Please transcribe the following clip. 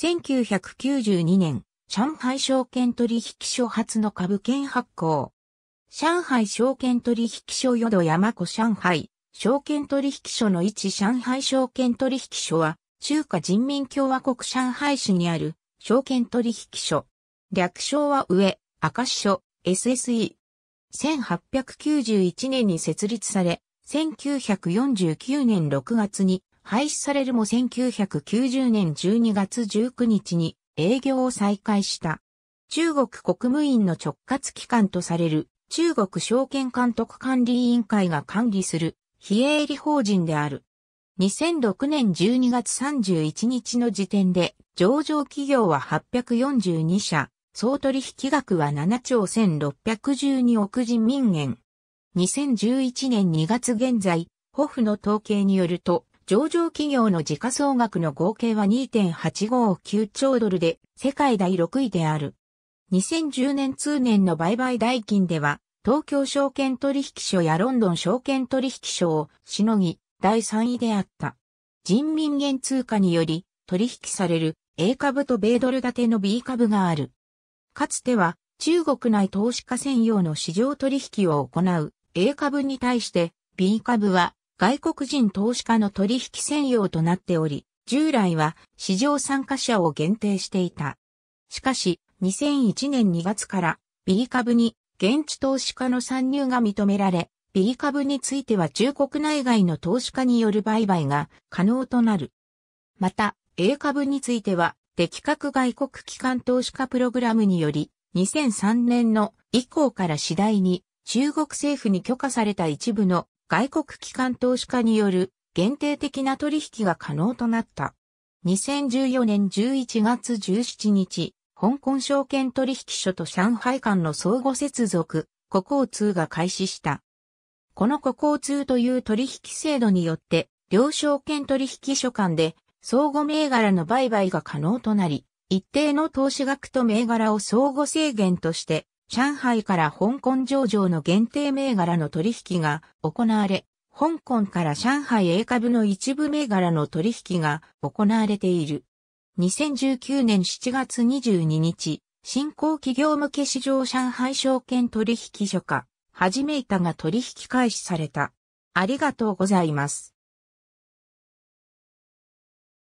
1992年、上海証券取引所初の株券発行。上海証券取引所淀山湖上海証券取引所の位置上海証券取引所は中華人民共和国上海市にある証券取引所。略称は上、赤市所、SSE。1891年に設立され、1949年6月に廃止されるも1990年12月19日に営業を再開した。中国国務院の直轄機関とされる中国証券監督管理委員会が管理する非営利法人である。2006年12月31日の時点で上場企業は842社、総取引額は7兆1612億人民元。2011年2月現在、ホフの統計によると、上場企業の時価総額の合計は2.859兆ドルで世界第6位である。2010年通年の売買代金では、東京証券取引所やロンドン証券取引所をしのぎ、第3位であった。人民元通貨により取引される A 株と米ドル建ての B 株がある。かつては中国内投資家専用の市場取引を行う A 株に対して B 株は外国人投資家の取引専用となっており、従来は市場参加者を限定していた。しかし、2001年2月からビリ株に現地投資家の参入が認められ、ビリ株については中国内外の投資家による売買が可能となる。また、A 株については、的確外国機関投資家プログラムにより、2003年の以降から次第に中国政府に許可された一部の外国機関投資家による限定的な取引が可能となった。2014年11月17日、香港証券取引所と上海間の相互接続、ココ通が開始した。このココ通という取引制度によって、両証券取引所間で相互銘柄の売買が可能となり、一定の投資額と銘柄を相互制限として上海から香港上場の限定銘柄の取引が行われ、香港から上海 A 株の一部銘柄の取引が行われている。2019年7月22日、新興企業向け市場上海証券取引所か、はじめいたが取引開始された。ありがとうございます。